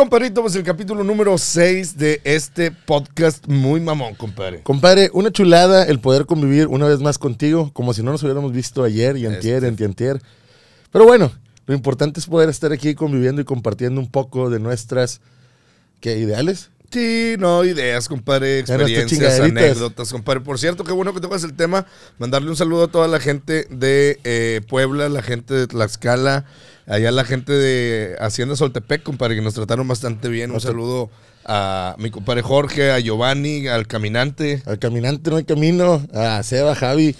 compadrito, pues el capítulo número 6 de este podcast muy mamón, compadre. Compadre, una chulada el poder convivir una vez más contigo, como si no nos hubiéramos visto ayer y antier, este. antier. Pero bueno, lo importante es poder estar aquí conviviendo y compartiendo un poco de nuestras, ¿qué, ideales? Sí, no, ideas, compadre, experiencias, anécdotas, compadre. Por cierto, qué bueno que tocas el tema. Mandarle un saludo a toda la gente de eh, Puebla, la gente de Tlaxcala, allá la gente de Hacienda Soltepec, compadre, que nos trataron bastante bien. Un saludo a mi compadre Jorge, a Giovanni, al caminante. Al caminante no hay camino, a Seba, Javi,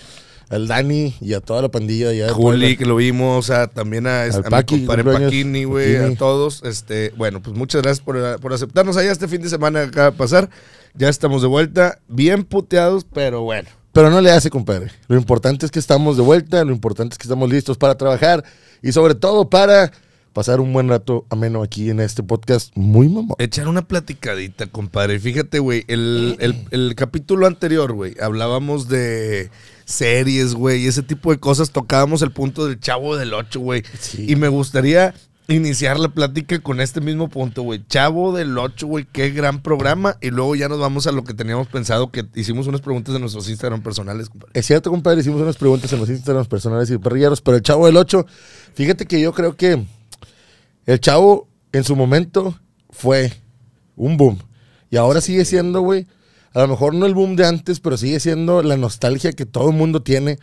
al Dani y a toda la pandilla allá. Juli, que lo vimos, a, también a, mi compadre Paquini, güey, a todos. Este, bueno, pues muchas gracias por, por aceptarnos allá este fin de semana que acaba de pasar. Ya estamos de vuelta, bien puteados, pero bueno. Pero no le hace, compadre. Lo importante es que estamos de vuelta, lo importante es que estamos listos para trabajar y sobre todo para pasar un buen rato ameno aquí en este podcast muy mamón. Echar una platicadita, compadre. Fíjate, güey, el, capítulo anterior, güey, hablábamos de series, güey, ese tipo de cosas. Tocábamos el punto del chavo del ocho, güey. Y me gustaría iniciar la plática con este mismo punto, güey. Chavo del 8, güey, qué gran programa. Y luego ya nos vamos a lo que teníamos pensado, que hicimos unas preguntas en nuestros Instagram personales, compadre. Es cierto, compadre, hicimos unas preguntas en los Instagram personales y perrilleros pero el Chavo del 8, fíjate que yo creo que el Chavo en su momento fue un boom. Y ahora sigue siendo, güey, a lo mejor no el boom de antes, pero sigue siendo la nostalgia que todo el mundo tiene.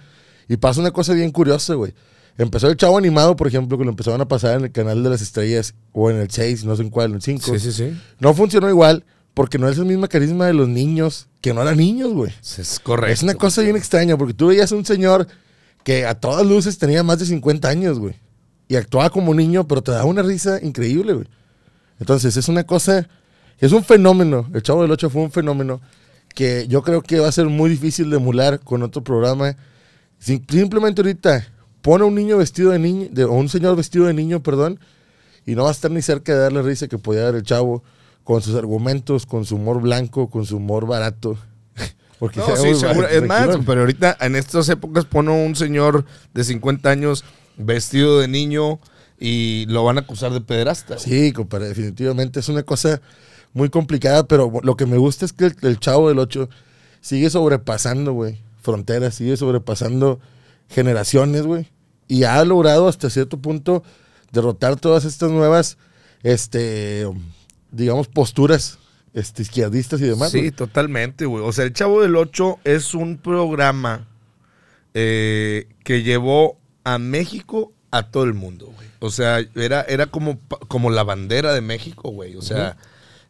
Y pasa una cosa bien curiosa, güey. Empezó el chavo animado, por ejemplo, que lo empezaron a pasar en el canal de las estrellas o en el 6, no sé en cuál, en el 5. Sí, sí, sí. No funcionó igual porque no es el mismo carisma de los niños que no eran niños, güey. Es correcto. Es una cosa bien extraña porque tú veías a un señor que a todas luces tenía más de 50 años, güey. Y actuaba como niño, pero te daba una risa increíble, güey. Entonces, es una cosa, es un fenómeno. El Chavo del 8 fue un fenómeno que yo creo que va a ser muy difícil de emular con otro programa. Simplemente ahorita pone un niño vestido de niño, de, un señor vestido de niño, perdón, y no va a estar ni cerca de darle risa que podía dar el chavo con sus argumentos, con su humor blanco, con su humor barato. Porque Es más, pero ahorita en estas épocas pone un señor de 50 años vestido de niño y lo van a acusar de pederasta. Sí, definitivamente es una cosa muy complicada, pero lo que me gusta es que el, chavo del 8 sigue sobrepasando, güey, fronteras, sigue sobrepasando generaciones, güey y ha logrado hasta cierto punto derrotar todas estas nuevas, este, digamos, posturas este, izquierdistas y demás. Sí, totalmente, güey. O sea, El Chavo del Ocho es un programa eh, que llevó a México a todo el mundo, güey. O sea, era, era como, como la bandera de México, güey. O sea,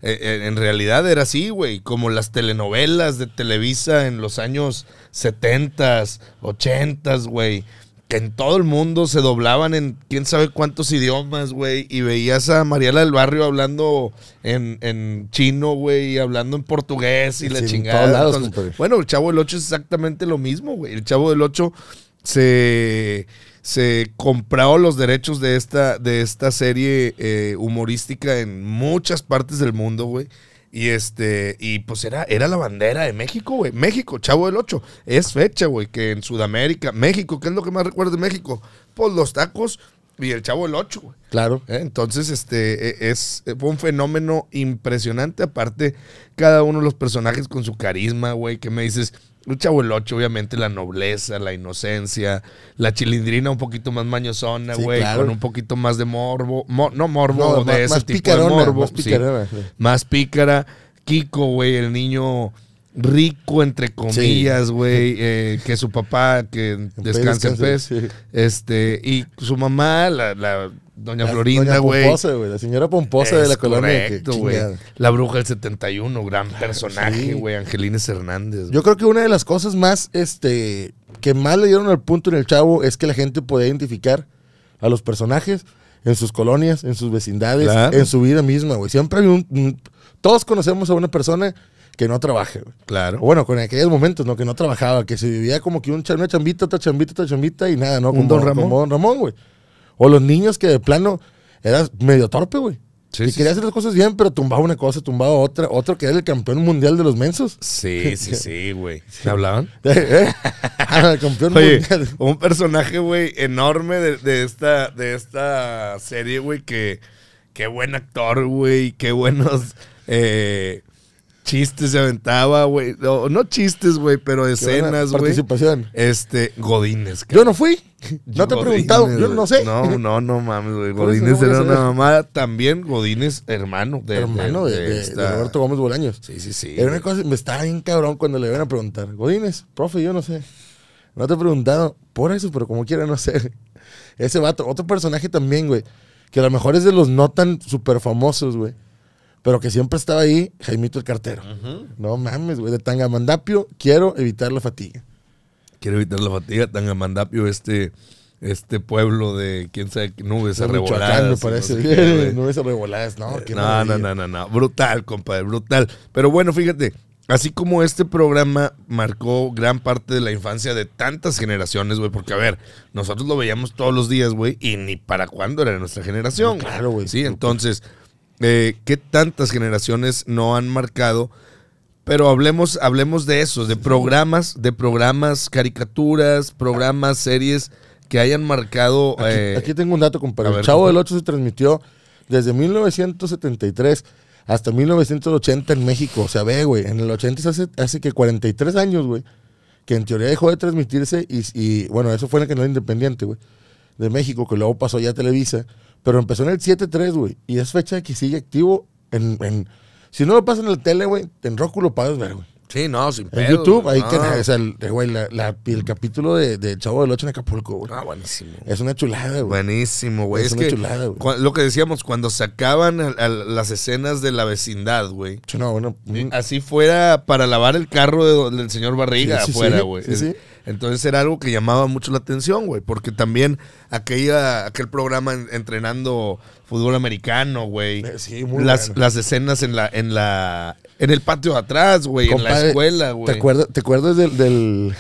eh, eh, en realidad era así, güey. Como las telenovelas de Televisa en los años 70, 80, güey que en todo el mundo se doblaban en quién sabe cuántos idiomas, güey. Y veías a Mariela del Barrio hablando en, en chino, güey, Y hablando en portugués y la chingada. bueno, el Chavo del Ocho es exactamente lo mismo, güey. El Chavo del Ocho se, se compró los derechos de esta, de esta serie eh, humorística en muchas partes del mundo, güey. Y este, y pues era, era la bandera de México, güey. México, Chavo del Ocho. Es fecha, güey, que en Sudamérica, México, ¿qué es lo que más recuerda de México? Pues los tacos y el Chavo del Ocho, güey. Claro. Eh, entonces, este, e, es, eh, fue un fenómeno impresionante. Aparte, cada uno de los personajes con su carisma, güey, que me dices, un chabuelocho, obviamente, la nobleza, la inocencia, la chilindrina un poquito más mañosona, güey, con un poquito más de morbo. no morbo, de ese tipo de morbo. Más pícara. Más pícara. Kiko, güey, el niño rico, entre comillas, güey, eh, que su papá, que descansa en pez, este, y su mamá, la Doña la, Florinda, güey. La señora Pomposa de la colonia. güey. La bruja del 71, gran ah, personaje, güey. Angelines Hernández. Yo creo que una de las cosas más, este, que más le dieron al punto en el chavo es que la gente podía identificar a los personajes en sus colonias, en sus vecindades, en su vida misma, güey. Siempre hay un... Todos conocemos a una persona que no trabaja, güey. Claro. Bueno, con aquellos momentos, ¿no? Que no trabajaba, que se vivía como que un, una chambita, otra chambita, otra chambita y nada, ¿no? un Don Ramón. don Ramón, güey. O los niños que de plano eras medio torpe, güey. Sí, y querías quería hacer las cosas bien, pero tumbaba una cosa, tumbaba otra. Otro que era el campeón mundial de los mensos. Sí, sí, sí, güey. ¿Me hablaban? Eh, eh. Ah, campeón mundial. Un personaje, güey, enorme de, esta, de esta serie, güey, que qué buen actor, güey. Qué buenos eh, chistes se aventaba, güey. No, chistes, güey, pero escenas, güey. Participación. Este, Godínez. Yo no fui. No te he preguntado, yo no sé. No, no, no mames, güey. Godínez era una mamada. También Godínez, hermano de. Hermano de, de, Roberto Gómez Bolaños. Sí, sí, sí. Era una cosa, me estaba bien cabrón cuando le iban a preguntar. Godínez, profe, yo no sé. No te he preguntado por eso, pero como quiera, no sé. Ese vato, otro personaje también, güey. Que a lo mejor es de los no tan súper famosos, güey. Pero que siempre estaba ahí, Jaimito el cartero. No mames, güey. De Tangamandapio, quiero evitar la fatiga quiere evitar la fatiga. Tan este, este pueblo de quién sabe, nubes arreboladas. parece. ¿no? nubes no. no, no, no, no, no. Brutal, compadre, brutal. Pero bueno, fíjate, así como este programa marcó gran parte de la infancia de tantas generaciones, güey, porque a ver, nosotros lo veíamos todos los días, güey, y ni para cuándo era nuestra generación. Claro, güey. Sí, entonces, eh, ¿qué tantas generaciones no han marcado? Pero hablemos, hablemos de eso, de programas, de programas, caricaturas, programas, series que hayan marcado. Aquí, eh, tengo un dato, compadre. El Chavo del 8 se transmitió desde 1973 hasta 1980 en México. O sea, ve, güey, en el 80 hace, hace que 43 años, güey, que en teoría dejó de transmitirse y, bueno, eso fue en el canal independiente, güey, de México, que luego pasó ya a Televisa, pero empezó en el 7-3, güey, y es fecha que sigue activo en si no lo pasan en la tele, güey, en Roku lo puedes ver, güey. Sí, no, sin En YouTube, ahí no. que, o sea, el, eh, güey, el capítulo de, Chavo del Ocho en Acapulco, güey. Ah, buenísimo. Es una chulada, güey. Buenísimo, güey. Es, una chulada, güey. Lo que decíamos, cuando sacaban las escenas de la vecindad, güey. No, bueno. Eh, mm. Así fuera para lavar el carro del señor Barriga afuera, güey. sí. Entonces era algo que llamaba mucho la atención, güey, porque también aquel programa entrenando fútbol americano, güey. Eh, las, las escenas en la, en la, en el patio de atrás, güey, en la escuela, güey. ¿Te acuerdas, del, del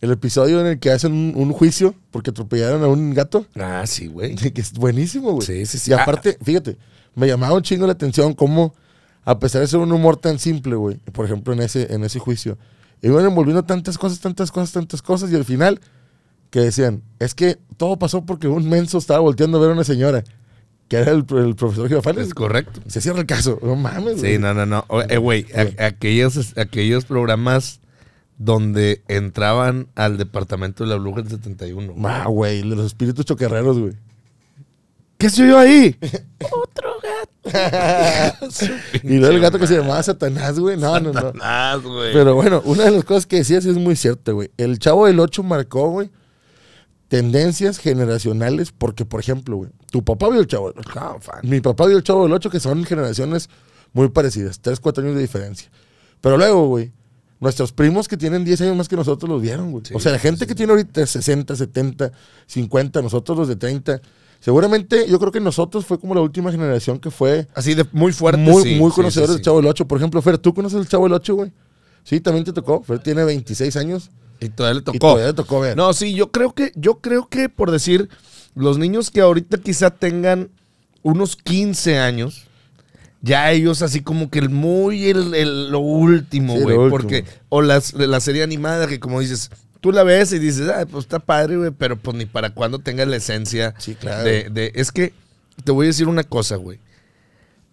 episodio en el que hacen un, juicio porque atropellaron a un gato? Ah, sí, güey. Que es buenísimo, güey. Sí, sí, sí. Y aparte, ah, ah. fíjate, me llamaba un chingo la atención cómo, a pesar de ser un humor tan simple, güey, por ejemplo, en ese, en ese juicio, iban envolviendo tantas cosas, tantas cosas, tantas cosas, y al final que decían, es que todo pasó porque un menso estaba volteando a ver a una señora que era el, profesor Girafales. Es correcto. Se cierra el caso. No mames, güey. Sí, no, no, no. Eh, güey, aquellos, aquellos programas donde entraban al departamento de la Bruja del 71. Ma, güey, los espíritus choquerreros, güey. ¿Qué soy yo ahí? Otro gato. y luego el gato que se llamaba Satanás, güey. No, no, no. Satanás, güey. Pero bueno, una de las cosas que decías es muy cierta, güey. El chavo del 8 marcó, güey, tendencias generacionales, porque, por ejemplo, güey, tu papá vio el Chavo del mi papá vio el Chavo del Ocho, que son generaciones muy parecidas, 3, 4 años de diferencia. Pero luego, güey, nuestros primos que tienen 10 años más que nosotros los vieron, güey. o sea, la gente que tiene ahorita 60, 70, 50, nosotros los de 30. Seguramente, yo creo que nosotros fue como la última generación que fue... Así de muy fuerte, Muy, sí, muy conocedores del Chavo del 8. Por ejemplo, Fer, ¿tú conoces el Chavo del 8, güey? Sí, también te tocó. Fer tiene 26 años. Y todavía le tocó. Y todavía le tocó ver. No, sí, yo creo que, yo creo que por decir, los niños que ahorita quizá tengan unos 15 años, ya ellos así como que el muy el, lo último, güey. porque, o las, la serie animada que como dices, tú la ves y dices, ah, pues está padre, güey, pero pues ni para cuando tenga la esencia. Sí, claro. De, es que te voy a decir una cosa, güey.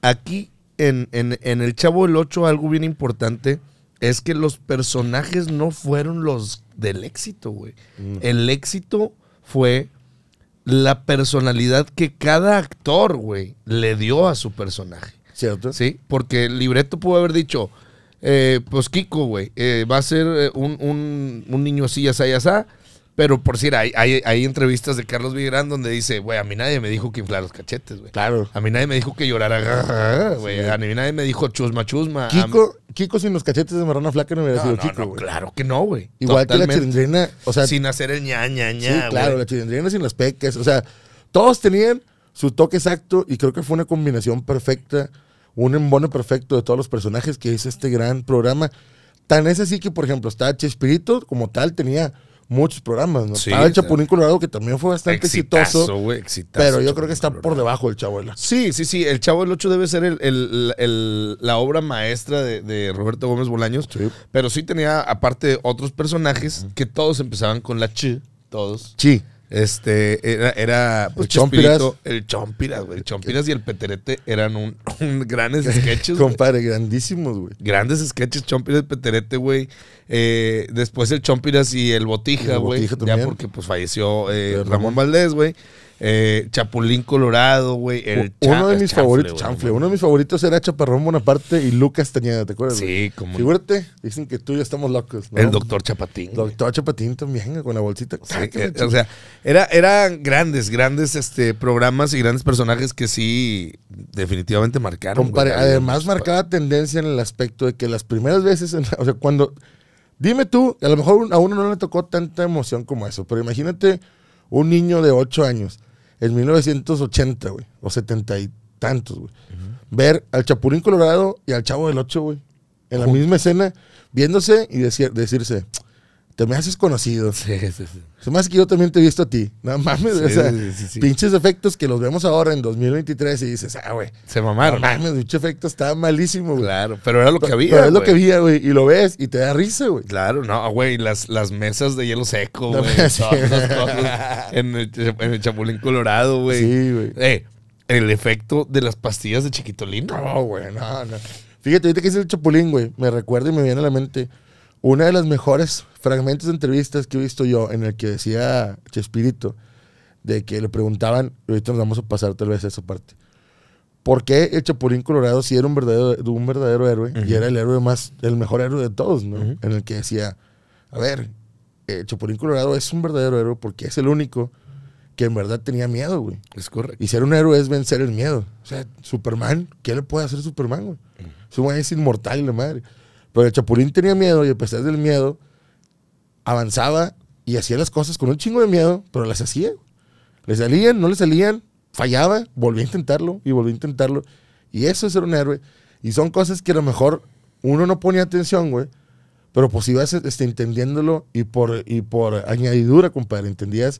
Aquí en, en El Chavo del Ocho algo bien importante es que los personajes no fueron los del éxito, güey. Mm. El éxito fue la personalidad que cada actor, güey, le dio a su personaje. ¿Cierto? Sí, porque el libreto pudo haber dicho, eh, pues Kiko, güey, eh, va a ser eh, un, un, un niño así, así, así, pero por si hay, hay, entrevistas de Carlos Vigrán donde dice, güey, a mí nadie me dijo que inflar los cachetes, güey. Claro. A mí nadie me dijo que llorara, güey. A mí nadie me dijo chusma, chusma. Kiko, Kiko sin los cachetes de marrana Flaca no hubiera sido chico, Kiko, Claro que no, güey. Igual que la chilindrina, o sea... Sin hacer el ña, ña, Sí, claro, la chilindrina sin las pecas. O sea, todos tenían su toque exacto y creo que fue una combinación perfecta, un embono perfecto de todos los personajes que hizo este gran programa. Tan es así que, por ejemplo, está Chespirito como tal, tenía muchos programas, ¿no? Sí, el Chapulín Colorado, que también fue bastante exitoso. pero yo creo que está por debajo del Chabuela. Sí, sí, sí. El Chavo del 8 debe ser el, la obra maestra de, Roberto Gómez Bolaños. Pero sí tenía, aparte, otros personajes que todos empezaban con la Ch. Todos. Chi. Este, era, era el pues, Chompiras. El Chompiras, güey. El Chompiras y el Peterete eran un, grandes sketches. Compadre, grandísimos, güey. Grandes sketches, Chompiras y Peterete, güey. Eh, después el Chompiras y el Botija, güey. Ya porque pues falleció eh, Ramón Valdés, güey. Eh, Chapulín Colorado, güey. uno de mis favoritos, uno de mis favoritos era Chaparrón Bonaparte y Lucas tenía, ¿te acuerdas? Sí, como. dicen que tú y yo estamos locos, El doctor Chapatín. Doctor Chapatín también, con la bolsita. Ah, eh, o sea, era, eran grandes, grandes este, programas y grandes personajes que sí, definitivamente marcaron. además, marcaba tendencia en el aspecto de que las primeras veces, o sea, cuando. Dime tú, a lo mejor a uno no le tocó tanta emoción como eso, pero imagínate un niño de 8 años en 1980, güey, o 70 y tantos, güey. Ver al Chapulín Colorado y al Chavo del Ocho, güey, en la misma escena, viéndose y decirse, te me haces conocido. Sí, sí, sí. Es más que yo también te he visto a ti. No mames, sí, o sí, pinches efectos que los vemos ahora en 2023 y dices, ah, güey. Se mamaron. No mames, dicho efecto estaba malísimo, güey. Claro, pero era lo que había. Pero es lo que había, güey. Y lo ves y te da risa, güey. Claro, no, güey. Las, las mesas de hielo seco, güey. en, el, en el Chapulín Colorado, güey. Sí, güey. Eh, el efecto de las pastillas de chiquitolín. No, güey, no, no. Fíjate, ahorita que es el Chapulín, güey. Me recuerda y me viene a la mente una de las mejores fragmentos de entrevistas que he visto yo, en el que decía Chespirito, de que le preguntaban, ahorita nos vamos a pasar tal vez a esa parte, ¿por qué el Chapulín Colorado si era un verdadero, un verdadero héroe y era el héroe más, el mejor héroe de todos, ¿no? En el que decía, a ver, el Chapulín Colorado es un verdadero héroe porque es el único que en verdad tenía miedo, güey. Es correcto. Y ser un héroe es vencer el miedo. O sea, Superman, ¿qué le puede hacer Superman, güey? Superman es inmortal, la madre. Pero el chapulín tenía miedo y a pesar del miedo, avanzaba y hacía las cosas con un chingo de miedo, pero las hacía. Le salían, no le salían, fallaba, volvía a intentarlo y volvía a intentarlo. Y eso es ser un héroe. Y son cosas que a lo mejor uno no pone atención, güey. Pero pues ibas este, entendiéndolo y por, y por añadidura, compadre, entendías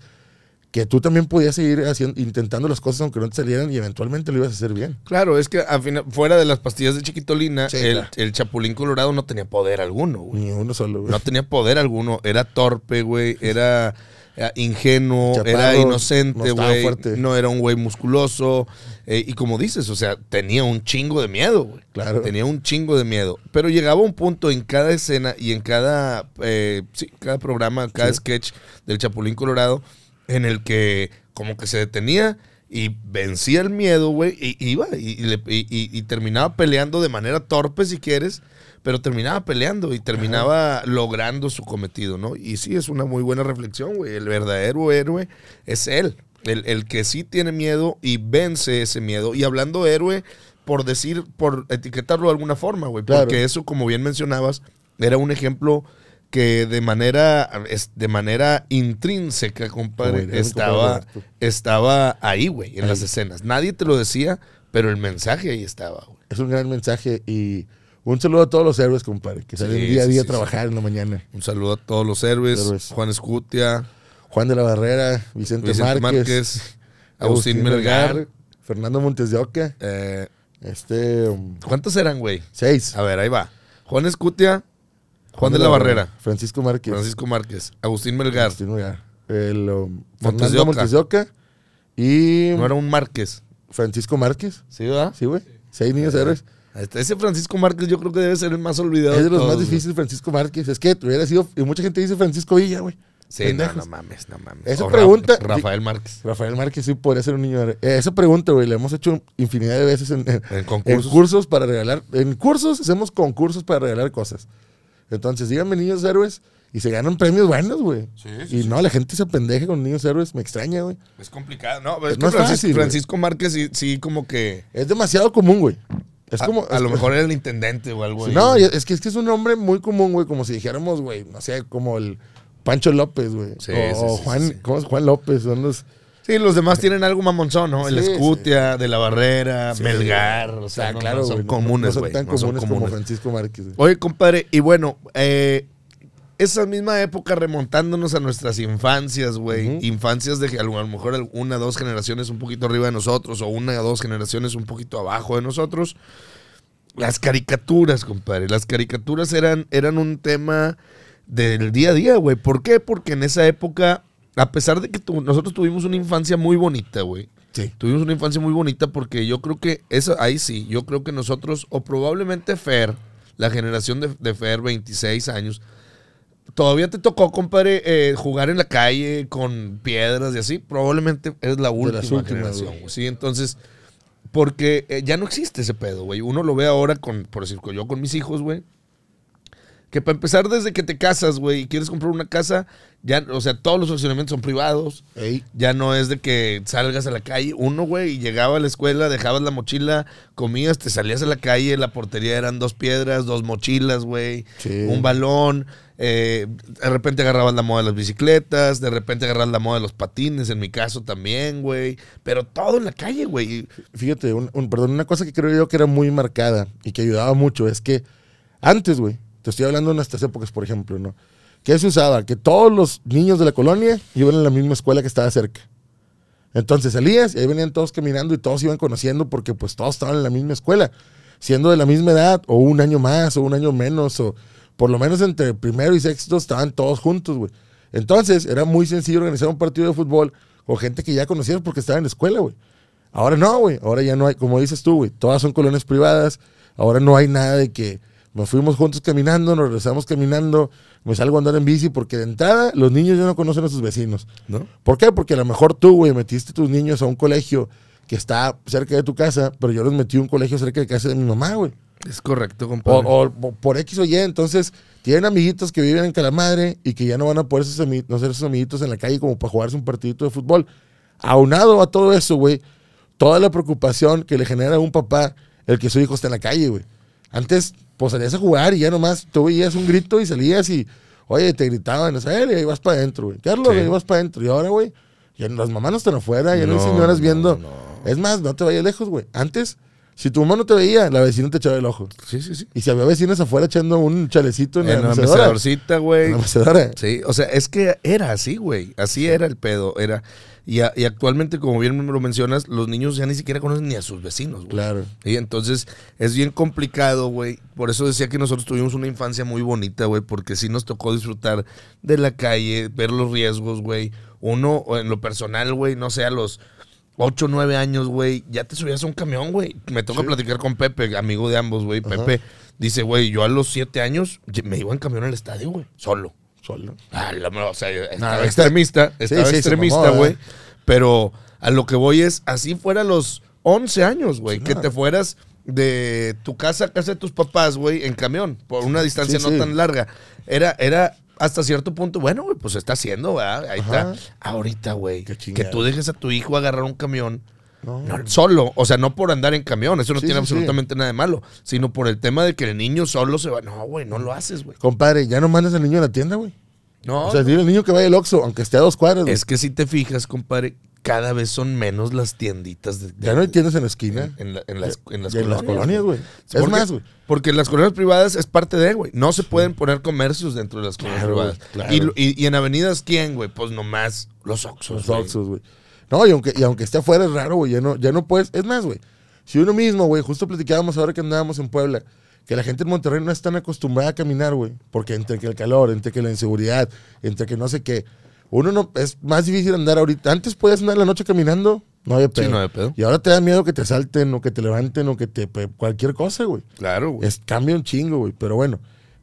que tú también podías seguir haciendo, intentando las cosas aunque no te salieran y eventualmente lo ibas a hacer bien. Claro, es que final, fuera de las pastillas de chiquitolina, el, chapulín colorado no tenía poder alguno, güey. Ni uno solo, No tenía poder alguno. Era torpe, güey. Era, eh, ingenuo, era inocente, güey. No era un güey musculoso. Eh, y como dices, o sea, tenía un chingo de miedo, güey. Claro. Tenía un chingo de miedo. Pero llegaba un punto en cada escena y en cada, eh, cada programa, cada sketch del chapulín colorado en el que como que se detenía y vencía el miedo, güey, y iba y, terminaba peleando de manera torpe, si quieres, pero terminaba peleando y terminaba logrando su cometido, ¿no? Y sí, es una muy buena reflexión, güey. El verdadero héroe es él, el, el, que sí tiene miedo y vence ese miedo. Y hablando héroe, por decir, por etiquetarlo de alguna forma, güey, porque eso, como bien mencionabas, era un ejemplo que de manera, de manera intrínseca, compadre, estaba, estaba ahí, güey, en las escenas. Nadie te lo decía, pero el mensaje ahí estaba, güey. Es un gran mensaje y un saludo a todos los héroes, compadre, que salen día a día a trabajar en la mañana. Un saludo a todos los héroes, Juan Escutia. Juan de la Barrera, Vicente, Márquez, Agustín, Melgar, Fernando Montes de Oca. Eh, este, um, ¿Cuántos eran, güey? Seis. A ver, ahí va. Juan Escutia, Juan, de la, Barrera. Francisco Márquez. Francisco Márquez. Agustín Melgar. Agustín Melgar. El, um, Montesioca. Y. No era un Márquez. Francisco Márquez. Sí, ¿verdad? Sí, güey. Seis niños eh, héroes. Este, ese Francisco Márquez yo creo que debe ser el más olvidado. Es de los más difíciles, Francisco Márquez. Es que hubiera sido. Y mucha gente dice Francisco Villa, güey. Sí, no, mames, no mames. Esa pregunta. Rafael Márquez. Rafael Márquez sí podría ser un niño. héroe eh, esa pregunta, güey, la hemos hecho infinidad de veces en, concursos. para regalar. En cursos hacemos concursos para regalar cosas. Entonces, díganme niños héroes y se ganan premios buenos, güey. Sí, y no, la gente se pendeje con niños héroes, me extraña, güey. Es complicado, ¿no? pero es que Francisco, Márquez sí, como que... Es demasiado común, güey. Es como, a lo mejor era el intendente o algo. no, es que, es que es un nombre muy común, güey. Como si dijéramos, güey, no sé, como el Pancho López, güey. o Juan, ¿cómo es? Juan López, son los... Sí, los demás tienen algo mamonzón, ¿no? El Scutia, de la Barrera, Melgar, o sea, claro, son comunes, güey. No, son comunes, como Francisco Márquez. Oye, compadre, y bueno, eh, esa misma época remontándonos a nuestras infancias, güey. Infancias de a lo mejor una o dos generaciones un poquito arriba de nosotros o una o dos generaciones un poquito abajo de nosotros. Las caricaturas, compadre. Las caricaturas eran, eran un tema del día a día, güey. ¿Por qué? Porque en esa época a pesar de que nosotros tuvimos una infancia muy bonita, güey. Sí. Tuvimos una infancia muy bonita porque yo creo que eso, ahí sí, yo creo que nosotros, o probablemente Fer, la generación de, Fer, 26 años, todavía te tocó, compadre, eh, jugar en la calle con piedras y así. Probablemente es la última generación, güey. Sí, entonces, porque eh, ya no existe ese pedo, güey. Uno lo ve ahora con, por decir, yo con mis hijos, güey. Que para empezar, desde que te casas, güey, y quieres comprar una casa, ya, o sea, todos los funcionamientos son privados. Ya no es de que salgas a la calle. Uno, güey, y llegaba a la escuela, dejabas la mochila, comías, te salías a la calle, la portería eran dos piedras, dos mochilas, güey, un balón. Eh, de repente agarrabas la moda de las bicicletas, de repente agarrabas la moda de los patines, en mi caso también, güey. Pero todo en la calle, güey. Fíjate, perdón, una cosa que creo yo que era muy marcada y que ayudaba mucho es que antes, güey, te estoy hablando de nuestras épocas, por ejemplo, ¿no? ¿Qué se usaba? Que todos los niños de la colonia iban a la misma escuela que estaba cerca. Entonces salías y ahí venían todos caminando y todos iban conociendo porque pues todos estaban en la misma escuela, siendo de la misma edad o un año más o un año menos o por lo menos entre primero y sexto estaban todos juntos, güey. Entonces era muy sencillo organizar un partido de fútbol con gente que ya conocías porque estaba en escuela, güey. Ahora no, güey. Ahora ya no hay, como dices tú, güey. Todas son colonias privadas. Ahora no hay nada de que nos fuimos juntos caminando, nos regresamos caminando, me salgo a andar en bici porque de entrada los niños ya no conocen a sus vecinos. ¿No? ¿Por qué? Porque a lo mejor tú, güey, metiste tus niños a un colegio que está cerca de tu casa, pero yo les metí a un colegio cerca de casa de mi mamá, güey. Es correcto, compadre. O, por X o Y, entonces tienen amiguitos que viven en Calamadre y que ya no van a poder no ser sus amiguitos en la calle como para jugarse un partidito de fútbol. Aunado a todo eso, güey, toda la preocupación que le genera a un papá el que su hijo está en la calle, güey. Antes, pues salías a jugar y ya nomás tú veías un grito y salías y, oye, te gritaban, no sé, y ahí vas para adentro, güey. Carlos, ahí vas para adentro. Y ahora, güey, ya las mamás no están afuera, ya no, hay señoras viendo. Es más, no te vayas lejos, güey. Antes, si tu mamá no te veía, la vecina te echaba el ojo. Sí, sí, sí. Y si había vecinas afuera echando un chalecito en, en la güey. En Sí, o sea, es que era así, güey. Así era el pedo. Era, y, actualmente, como bien lo mencionas, los niños ya ni siquiera conocen ni a sus vecinos, güey. Claro. Y entonces es bien complicado, güey. Por eso decía que nosotros tuvimos una infancia muy bonita, güey, porque sí nos tocó disfrutar de la calle, ver los riesgos, güey. Uno, en lo personal, güey, no sé, a los 8, 9 años, güey, ya te subías a un camión, güey. Me toca platicar con Pepe, amigo de ambos, güey. Pepe dice, güey, yo a los 7 años me iba en camión al estadio, güey, solo. Ah, extremista, estaba extremista, güey. ¿eh? Pero a lo que voy es, así fuera los 11 años, güey, que te fueras de tu casa a casa de tus papás, güey, en camión, por una distancia no tan larga. Era, era hasta cierto punto, bueno, güey, pues está haciendo, ¿verdad? Ahí está. Ahorita, güey, que tú dejes a tu hijo agarrar un camión no. solo, o sea, no por andar en camión, eso no tiene absolutamente nada de malo, sino por el tema de que el niño solo se va. No, güey, no lo haces, güey. Compadre, ya no mandas al niño a la tienda, güey. No. O sea, dile el niño que vaya al Oxxo, aunque esté a dos cuadras. Es que si te fijas, compadre, cada vez son menos las tienditas. De, ya no hay tiendas en la esquina. En, las, colonias, güey. Es porque, más, güey. Porque las colonias privadas es parte de, güey. No se pueden poner comercios dentro de las colonias privadas. Y, y, en avenidas, ¿quién, güey? Pues nomás los Oxxos. Los Oxxos, güey. No, y aunque, y aunque esté afuera es raro, güey. Ya no, ya no puedes. Es más, güey. Si uno mismo, güey, justo platicábamos ahora que andábamos en Puebla, que la gente en Monterrey no es tan acostumbrada a caminar, güey. Porque entre que el calor, entre que la inseguridad, entre que no sé qué. Uno no. Es más difícil andar ahorita. Antes podías andar la noche caminando. No había pedo. Sí, no había pedo. Y ahora te da miedo que te salten o que te levanten o que te. cualquier cosa, güey. Claro, güey. Es, cambia un chingo, güey. Pero bueno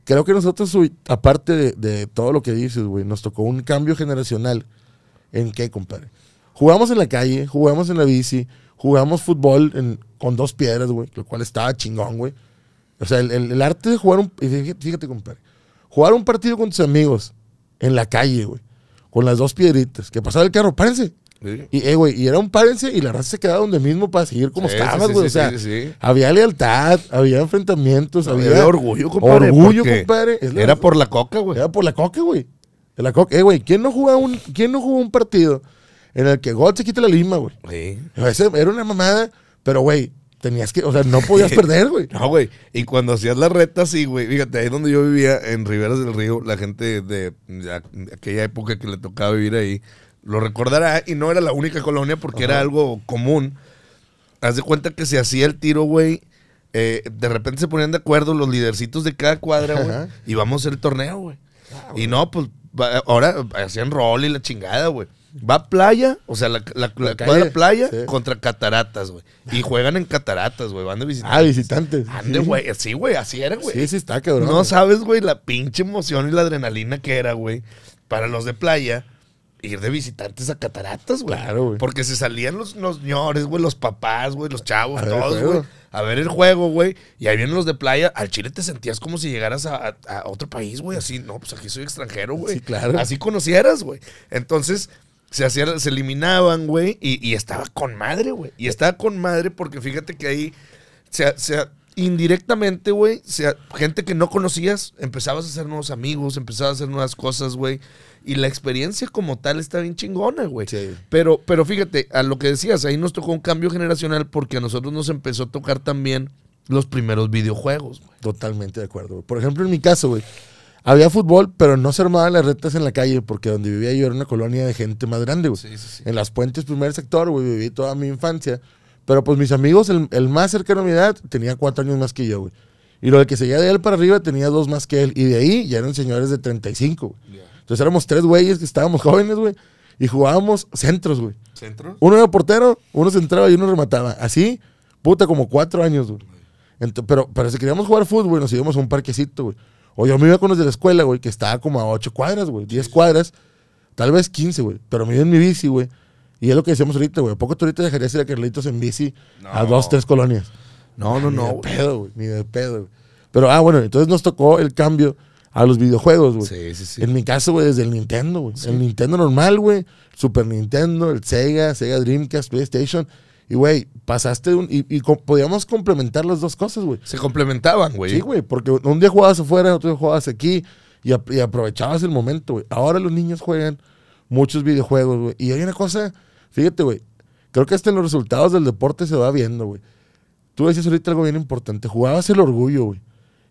creo que nosotros, aparte de, de, todo lo que dices, güey, nos tocó un cambio generacional. ¿En qué, compadre? Jugamos en la calle, jugábamos en la bici, jugamos fútbol con dos piedras, güey, lo cual estaba chingón, güey. O sea, el, arte de jugar un. Fíjate, compadre. Jugar un partido con tus amigos en la calle, güey. Con las dos piedritas. Que pasaba el carro, párense. Y, eh, güey, y era un párense y la raza se quedaba donde mismo para seguir como estaba, estabas, güey. o sea, había lealtad, había enfrentamientos, había, orgullo, compadre. Orgullo, compadre. era por la coca, güey. Era por la coca, güey. La coca. Eh, güey, ¿quién no jugó un, quién no jugó un partido? en el que Gold se quita la lima, güey. Sí. era una mamada, pero, güey, tenías que, o sea, no podías perder, güey. no, güey. Y cuando hacías la reta, sí, güey. Fíjate, ahí donde yo vivía, en Riberas del Río, la gente de, aquella época que le tocaba vivir ahí, lo recordará, y no era la única colonia porque era algo común. Haz de cuenta que se hacía el tiro, güey. Eh, de repente se ponían de acuerdo los lidercitos de cada cuadra, güey. Y vamos a hacer el torneo, güey. Ah, y no, pues ahora hacían rol y la chingada, güey. Va playa, o sea, la, la, playa contra cataratas, güey. Y juegan en cataratas, güey. Van de visitantes. Ah, visitantes. Ande, güey. Sí, güey, así era, güey. Sí, sí está, cabrón. No sabes, güey, la pinche emoción y la adrenalina que era, güey. Para los de playa, ir de visitantes a cataratas, güey. Claro, güey. Porque se salían los, los señores, güey, los papás, güey, los chavos, todos, güey. A ver el juego, güey. Y ahí vienen los de playa. Al Chile te sentías como si llegaras a, otro país, güey. Así, no, pues aquí soy extranjero, güey. Sí, claro. Así conocieras, güey. Entonces se, se eliminaban, güey, y, y, estaba con madre, güey. Y estaba con madre porque fíjate que ahí, se, sea indirectamente, güey, gente que no conocías, empezabas a hacer nuevos amigos, empezabas a hacer nuevas cosas, güey. Y la experiencia como tal está bien chingona, güey. Pero, pero fíjate, a lo que decías, ahí nos tocó un cambio generacional porque a nosotros nos empezó a tocar también los primeros videojuegos. Totalmente de acuerdo. Por ejemplo, en mi caso, güey, había fútbol, pero no se armaban las retas en la calle, porque donde vivía yo era una colonia de gente más grande, güey. En las puentes, primer sector, güey, viví toda mi infancia. Pero pues mis amigos, el, más cercano a mi edad, tenía cuatro años más que yo, güey. Y lo que seguía de él para arriba tenía dos más que él. Y de ahí ya eran señores de 35, güey. Entonces éramos tres güeyes que estábamos jóvenes, güey. Y jugábamos centros, güey. ¿Centros? Uno era portero, uno centraba y uno remataba. Así, puta, como cuatro años, güey. pero, pero si queríamos jugar fútbol, nos íbamos a un parquecito, güey. O yo me iba con los de la escuela, güey, que estaba como a 8 cuadras, güey, 10 cuadras, tal vez 15, güey. Pero me iba en mi bici, güey. Y es lo que decíamos ahorita, güey. ¿A poco tú ahorita dejarías ir a Carlitos en bici a dos, tres colonias? No, no, no. Ni pedo, güey. Ni de pedo, güey. Pero, ah, bueno, entonces nos tocó el cambio a los videojuegos, güey. Sí, sí, sí. En mi caso, güey, desde el Nintendo, güey. El Nintendo normal, güey. Super Nintendo, el Sega, Sega Dreamcast, PlayStation. Y, güey, pasaste un. Y, podíamos complementar las dos cosas, güey. Se complementaban, güey. Sí, güey, porque un día jugabas afuera, otro día jugabas aquí y, aprovechabas el momento, güey. Ahora los niños juegan muchos videojuegos, güey. Y hay una cosa, fíjate, güey. Creo que hasta en los resultados del deporte se va viendo, güey. Tú decías ahorita algo bien importante. Jugabas el orgullo, güey.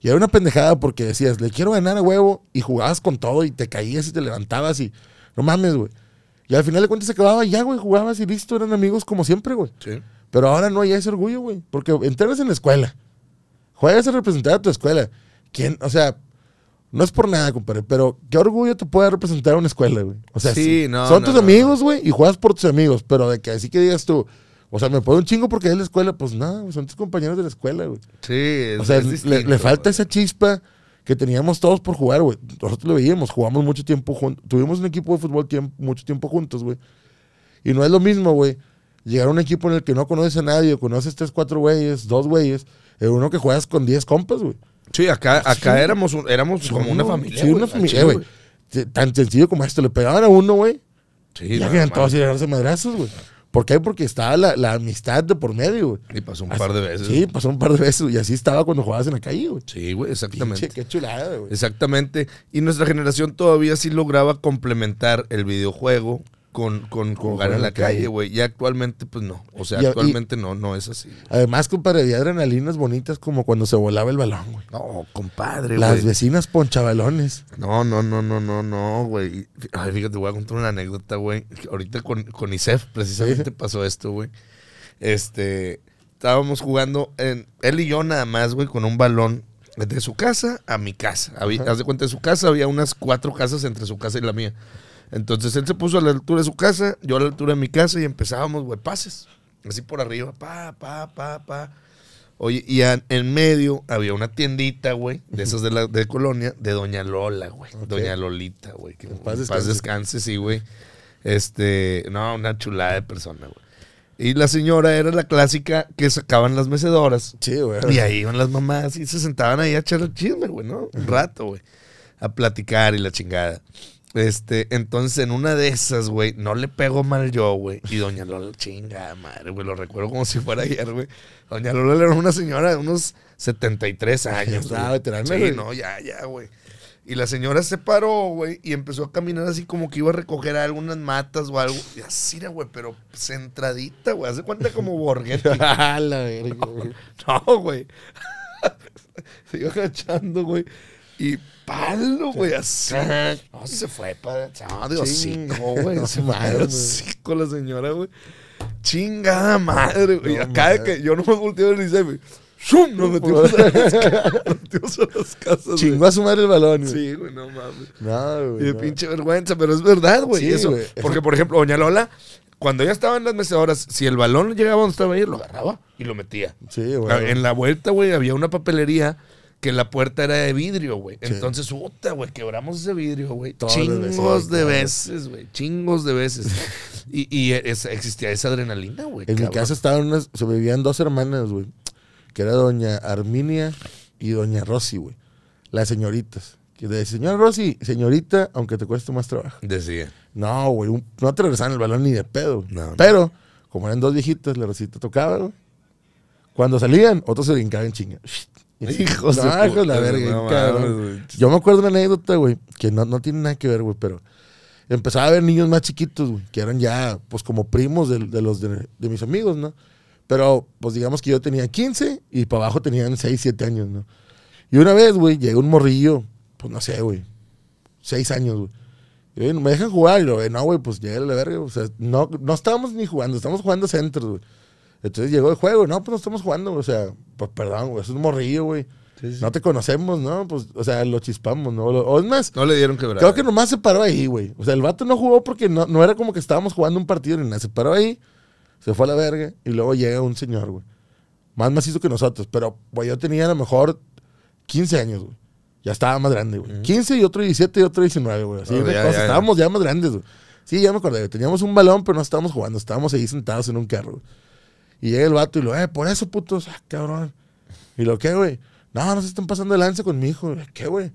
Y era una pendejada porque decías, le quiero ganar a huevo y jugabas con todo y te caías y te levantabas y. No mames, güey. Y al final de cuentas se acababa ya, güey, jugabas y listo, eran amigos como siempre, güey. Sí. Pero ahora no hay ese orgullo, güey, porque entras en la escuela, juegas a representar a tu escuela. ¿Quién? O sea, no es por nada, compadre, pero qué orgullo te puede representar una escuela, güey. O sea, sí, No, son tus amigos, güey, y juegas por tus amigos, pero de que así que digas tú, o sea, me puedo un chingo porque es la escuela, pues nada, son tus compañeros de la escuela, güey. Sí, es, O sea, le, falta esa chispa que teníamos todos por jugar, güey. Nosotros lo veíamos, jugamos mucho tiempo juntos. Tuvimos un equipo de fútbol mucho tiempo juntos, güey. Y no es lo mismo, güey. Llegar a un equipo en el que no conoces a nadie, conoces tres, cuatro güeyes, dos güeyes, en eh, uno que juegas con diez compas, güey. Sí, acá, acá éramos, éramos como una familia. Sí, una familia, güey. Tan sencillo como esto, le pegaban a uno, güey. Sí, ya quedan todos y de madrazos, güey. ¿Por qué? Porque estaba la, amistad de por medio, Y pasó un par de veces. Sí, pasó un par de veces. Y así estaba cuando jugabas en la calle, güey. Sí, güey, exactamente. qué chulada, güey. Exactamente. Y nuestra generación todavía sí lograba complementar el videojuego con, con, jugar en la calle, güey. Y actualmente, pues no. O sea, actualmente no, no es así. Además, compadre, había adrenalinas bonitas como cuando se volaba el balón, güey. No, compadre, Las vecinas ponchabalones. No, no, no, no, no, no, güey. Ay, fíjate, voy a contar una anécdota, güey. Ahorita con, con ISEF, precisamente pasó esto, güey. Este, estábamos jugando, en, él y yo nada más, güey, con un balón de su casa a mi casa. haz de cuenta, de su casa había unas cuatro casas entre su casa y la mía. Entonces él se puso a la altura de su casa, yo a la altura de mi casa y empezábamos, güey, pases. Así por arriba, pa, pa, pa, pa. Oye, y en medio había una tiendita, güey, de esas de la de colonia, de Doña Lola, güey. Doña Lolita, güey. Que paz descanse. paz descanse, sí, güey. Este, no, una chulada de persona, güey. Y la señora era la clásica que sacaban las mecedoras. Sí, güey. Y ahí iban las mamás y se sentaban ahí a echar el chisme, güey, ¿no? Un rato, güey. A platicar y la chingada. Este, entonces en una de esas, güey, no le pego mal yo, güey. Y doña Lola, chinga madre, güey, lo recuerdo como si fuera ayer, güey. Doña Lola era una señora de unos 73 años, Sí, no, ya, ya, güey. Y la señora se paró, güey, y empezó a caminar así como que iba a recoger algunas matas o algo. Y así güey, pero centradita, güey. Hace cuenta como Borghetti. No, güey. Sigo Se güey. Y palo, güey, así. No, se fue para. No, de cinco, güey. Se la señora, güey. Chingada madre, güey. Acá de que yo no me volteo ni dice, ¡Shum! Nos metimos, a las, nos metimos a las casas. Chingó a su madre el balón, güey. Sí, güey, no mames. Nada, güey. Y de pinche vergüenza, pero es verdad, güey. Sí, eso. Güey. Porque, por ejemplo, Doña Lola, cuando ella estaba en las mecedoras, si el balón llegaba donde estaba ella, lo agarraba y lo metía. Sí, güey. En la vuelta, güey, había una papelería que la puerta era de vidrio, güey. Entonces, puta, güey, quebramos ese vidrio, güey. Chingos de veces, güey. Chingos de veces. y, y existía esa adrenalina, güey. En mi casa estaban unas, se vivían dos hermanas, güey. Que era doña Arminia y doña Rosy, güey. Las señoritas. Que de señor Rosy, señorita, aunque te cueste más trabajo. Decía. No, güey, no atravesaban el balón ni de pedo. No, Pero, como eran dos viejitas, la Rosita tocaba, güey. Cuando salían, otros se brincaban chinga. Hijos de la verga, Yo me acuerdo una anécdota, güey, que no, no tiene nada que ver, güey, pero empezaba a ver niños más chiquitos, güey, que eran ya, pues, como primos de, los de, mis amigos, ¿no? Pero, pues, digamos que yo tenía 15 y para abajo tenían 6, 7 años, ¿no? Y una vez, güey, llegó un morrillo, pues, no sé, güey, 6 años, güey. Y, me dejan jugar, y no, güey, pues, llega la verga, o sea, no, no estábamos ni jugando, estamos jugando centros, güey. Entonces llegó el juego, no, pues no estamos jugando, o sea, pues perdón, güey, es un morrillo, güey. No te conocemos, ¿no? Pues, o sea, lo chispamos, ¿no? O es más. No le dieron quebrar. Creo que nomás se paró ahí, güey. O sea, el vato no jugó porque no, era como que estábamos jugando un partido ni nada. Se paró ahí, se fue a la verga y luego llega un señor, güey. Más macizo que nosotros, pero, güey, yo tenía a lo mejor 15 años, güey. Ya estaba más grande, güey. 15 y otro 17 y otro 19, güey. Así, ya, estábamos ya. más grandes, güey. Sí, ya me acordé, Teníamos un balón, pero no estábamos jugando. Estábamos ahí sentados en un carro, y llega el vato y lo, eh, por eso, putos, ah, cabrón. Y lo, ¿qué, güey? No, no se están pasando de lance con mi hijo. ¿Qué, güey?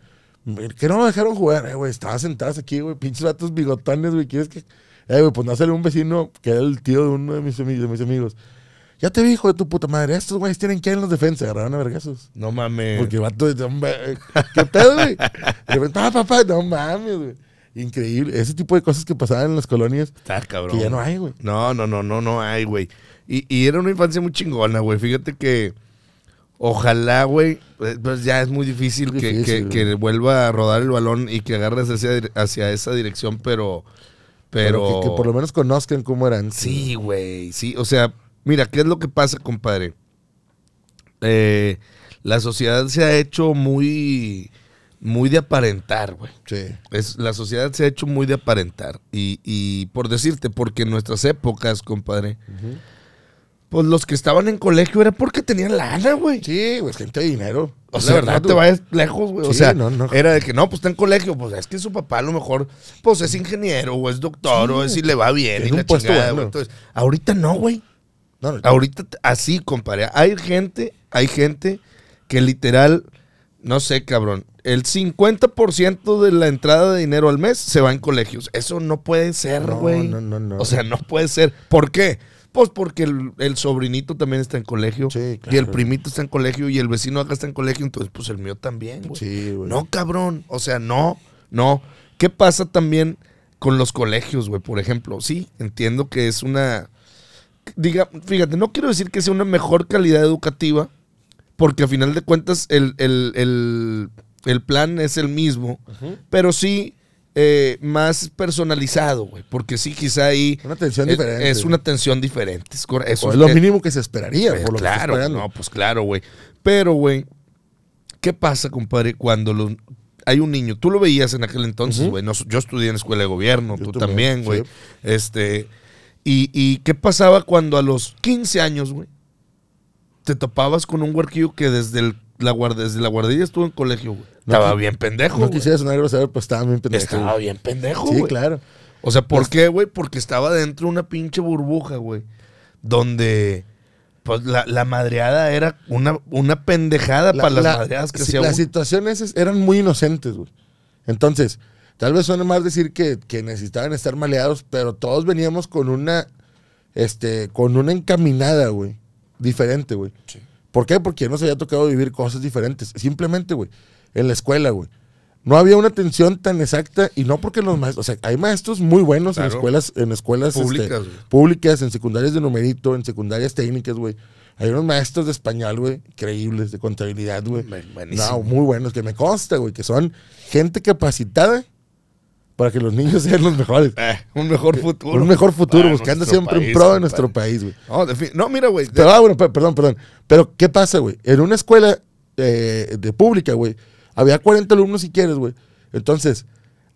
¿Qué no me dejaron jugar? Eh, güey, estaba sentado aquí, güey, pinches vatos bigotones, güey. ¿Quieres que...? Eh, güey, pues no sale un vecino que era el tío de uno de mis, de mis amigos. Ya te vi, hijo de tu puta madre. Estos güeyes tienen que ir en los defensas, Agarraron a vergasos. No mames. Porque el vato. ¿Qué pedo, güey? De repente, ah, papá, no mames, güey. Increíble. Ese tipo de cosas que pasaban en las colonias. Que ya no hay, güey. No, no, no, no, no hay, güey. Y, era una infancia muy chingona, güey. Fíjate que ojalá, güey, pues, pues ya es muy difícil, que, vuelva a rodar el balón y que agarres hacia, hacia esa dirección, pero... Pero, que, por lo menos conozcan cómo eran. Sí, güey, sí. O sea, mira, ¿qué es lo que pasa, compadre? Eh, la sociedad se ha hecho muy, muy de aparentar, güey. Sí. la sociedad se ha hecho muy de aparentar. Y, por decirte, porque en nuestras épocas, compadre, pues los que estaban en colegio era porque tenían lana, güey. Sí, güey, gente de dinero. O sea, verdad, no te vayas lejos, güey. o sea, era de que no, pues está en colegio. Pues es que su papá a lo mejor, pues es ingeniero, o es doctor, o es si le va bien. Y la ahorita no, güey. Ahorita así, compadre. Hay gente, hay gente que literal, no sé, cabrón. El 50% de la entrada de dinero al mes se va en colegios. Eso no puede ser, güey. No, no, no, no. O sea, no puede ser. ¿Por qué? Pues porque el, sobrinito también está en colegio. Y el primito está en colegio y el vecino acá está en colegio, entonces pues el mío también, güey. No, cabrón. O sea, no, no. ¿Qué pasa también con los colegios, güey? Por ejemplo, sí, entiendo que es una... Diga, fíjate, no quiero decir que sea una mejor calidad educativa, porque a final de cuentas el, plan es el mismo, pero sí eh, más personalizado, güey. Porque sí, quizá ahí. Una atención es, diferente. Es una atención diferente. Es, es, lo mínimo que se esperaría, pues, Claro, no, pues claro, güey. Pero, güey, ¿qué pasa, compadre, cuando hay un niño? Tú lo veías en aquel entonces, güey. yo estudié en escuela de gobierno, tú también, güey. Este. Y, y, qué pasaba cuando a los 15 años, güey, te topabas con un huerquillo que desde el desde la guardería estuvo en colegio, güey. estaba bien pendejo. No quisiera sonar grosero, estaba bien pendejo. Estaba bien pendejo, Sí, claro. O sea, ¿por qué, güey? Porque estaba dentro de una pinche burbuja, güey. Donde pues la, la, madreada era una, una pendejada para las madreadas que Las situaciones eran muy inocentes, güey. Entonces, tal vez suene más decir que, que, necesitaban estar maleados, pero todos veníamos con una, este, con una encaminada, güey. Diferente, güey. Sí. ¿Por qué? Porque ya nos había tocado vivir cosas diferentes. Simplemente, güey, en la escuela, güey. No había una atención tan exacta y no porque los maestros, o sea, hay maestros muy buenos en escuelas, en escuelas este, públicas, en secundarias de numerito, en secundarias técnicas, güey. Hay unos maestros de español, güey, creíbles, de contabilidad, güey. No, muy buenos, que me consta, güey, que son gente capacitada para que los niños sean los mejores. Eh, un mejor futuro. Un mejor futuro, buscando siempre en un pro de nuestro país, güey. No, mira, güey. Pero, ah, bueno, perdón, perdón. Pero, ¿qué pasa, güey? En una escuela eh, de pública, güey, había 40 alumnos si quieres, güey. Entonces,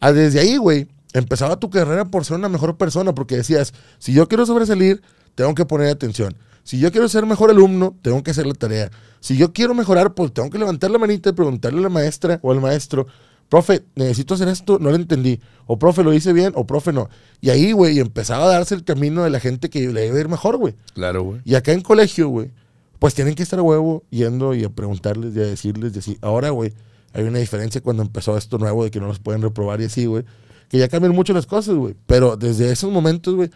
ah, desde ahí, güey, empezaba tu carrera por ser una mejor persona, porque decías, si yo quiero sobresalir, tengo que poner atención. Si yo quiero ser mejor alumno, tengo que hacer la tarea. Si yo quiero mejorar, pues tengo que levantar la manita y preguntarle a la maestra o al maestro profe, necesito hacer esto, no lo entendí. O profe, lo hice bien, o profe, no. Y ahí, güey, empezaba a darse el camino de la gente que le iba a ir mejor, güey. Claro, güey. Y acá en colegio, güey, pues tienen que estar huevo yendo y a preguntarles y a decirles, y así. Ahora, güey, hay una diferencia cuando empezó esto nuevo de que no los pueden reprobar y así, güey. Que ya cambian mucho las cosas, güey. Pero desde esos momentos, güey,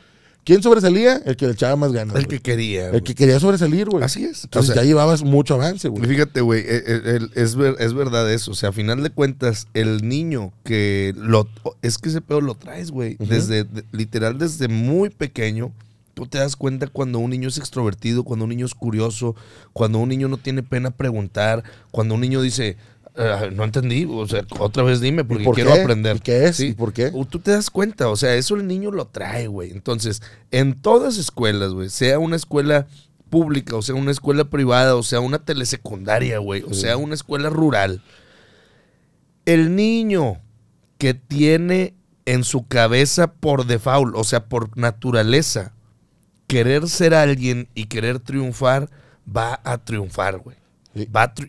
¿Quién sobresalía? El que le echaba más ganas. El que quería. El que quería sobresalir, güey. Así es. Entonces o sea, ya llevabas mucho avance, güey. Fíjate, güey, e, e, es, es verdad eso. O sea, a final de cuentas, el niño que lo. Es que ese pedo lo traes, güey. Desde, literal, desde muy pequeño. Tú te das cuenta cuando un niño es extrovertido, cuando un niño es curioso, cuando un niño no tiene pena preguntar, cuando un niño dice, Ah, no entendí, o sea, otra vez dime, porque quiero aprender. ¿Y qué es? ¿Y por qué? Uh, tú te das cuenta, o sea, eso el niño lo trae, güey. Entonces, en todas escuelas, güey, sea una escuela pública, o sea, una escuela privada, o sea, una telesecundaria, güey, o sea, una escuela rural, el niño que tiene en su cabeza por default, o sea, por naturaleza, querer ser alguien y querer triunfar, va a triunfar, güey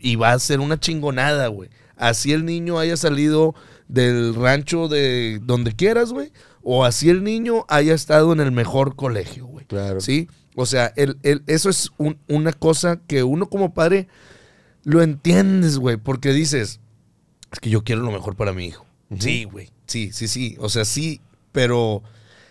y va a ser una chingonada, güey. Así el niño haya salido del rancho de donde quieras, güey. O así el niño haya estado en el mejor colegio, güey. Claro. ¿Sí? O sea, eso es una cosa que uno como padre lo entiendes, güey. Porque dices, es que yo quiero lo mejor para mi hijo. Sí, güey. Sí, sí, sí. O sea, sí, pero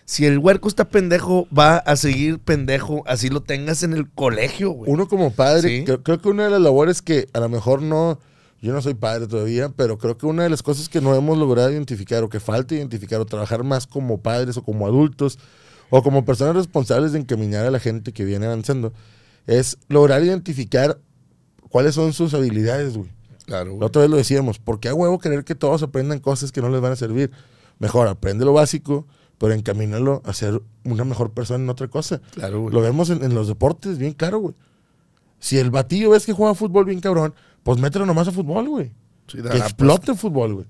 si el huerco está pendejo, va a seguir pendejo, así lo tengas en el colegio, güey. Uno como padre, creo, que una de las labores que a lo mejor no, yo no soy padre todavía, pero creo que una de las cosas que no hemos logrado identificar o que falta identificar o trabajar más como padres o como adultos o como personas responsables de encaminar a la gente que viene avanzando, es lograr identificar cuáles son sus habilidades, güey. Claro, otra vez lo decíamos, porque a huevo querer que todos aprendan cosas que no les van a servir. Mejor aprende lo básico, pero encaminarlo a ser una mejor persona en otra cosa. Claro, güey. Lo vemos en, los deportes, bien claro, güey. Si el batillo ves que juega fútbol bien cabrón, pues mételo nomás a fútbol, güey. que explote fútbol, güey.